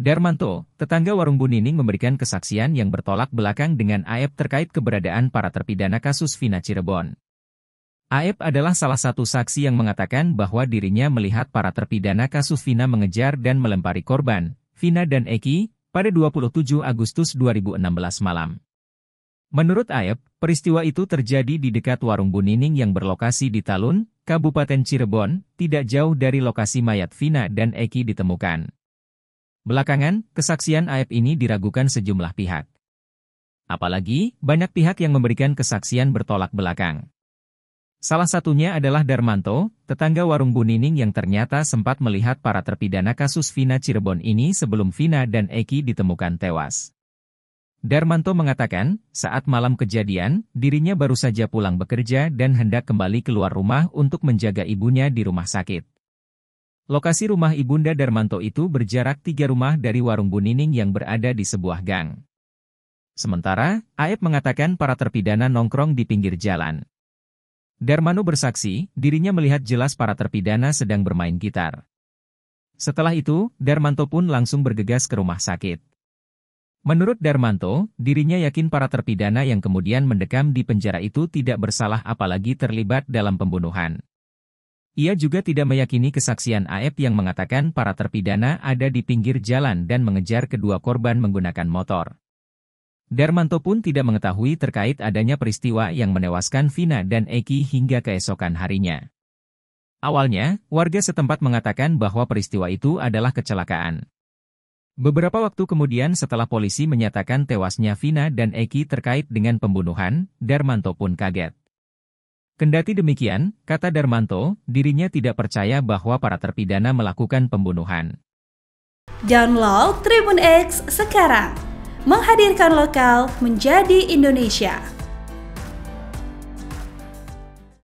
Darmanto, tetangga warung Bu Nining memberikan kesaksian yang bertolak belakang dengan Aep terkait keberadaan para terpidana kasus Vina Cirebon. Aep adalah salah satu saksi yang mengatakan bahwa dirinya melihat para terpidana kasus Vina mengejar dan melempari korban, Vina dan Eki, pada 27 Agustus 2016 malam. Menurut Aep, peristiwa itu terjadi di dekat warung Bu Nining yang berlokasi di Talun, Kabupaten Cirebon, tidak jauh dari lokasi mayat Vina dan Eki ditemukan. Belakangan, kesaksian Aep ini diragukan sejumlah pihak. Apalagi, banyak pihak yang memberikan kesaksian bertolak belakang. Salah satunya adalah Darmanto, tetangga warung Bu Nining yang ternyata sempat melihat para terpidana kasus Vina Cirebon ini sebelum Vina dan Eki ditemukan tewas. Darmanto mengatakan, saat malam kejadian, dirinya baru saja pulang bekerja dan hendak kembali keluar rumah untuk menjaga ibunya di rumah sakit. Lokasi rumah Ibunda Darmanto itu berjarak tiga rumah dari warung Bunining yang berada di sebuah gang. Sementara, Aep mengatakan para terpidana nongkrong di pinggir jalan. Darmano bersaksi, dirinya melihat jelas para terpidana sedang bermain gitar. Setelah itu, Darmanto pun langsung bergegas ke rumah sakit. Menurut Darmanto, dirinya yakin para terpidana yang kemudian mendekam di penjara itu tidak bersalah apalagi terlibat dalam pembunuhan. Ia juga tidak meyakini kesaksian AF yang mengatakan para terpidana ada di pinggir jalan dan mengejar kedua korban menggunakan motor. Darmanto pun tidak mengetahui terkait adanya peristiwa yang menewaskan Vina dan Eki hingga keesokan harinya. Awalnya, warga setempat mengatakan bahwa peristiwa itu adalah kecelakaan. Beberapa waktu kemudian setelah polisi menyatakan tewasnya Vina dan Eki terkait dengan pembunuhan, Darmanto pun kaget. Kendati demikian, kata Darmanto, dirinya tidak percaya bahwa para terpidana melakukan pembunuhan. Download Tribun X sekarang, menghadirkan lokal menjadi Indonesia.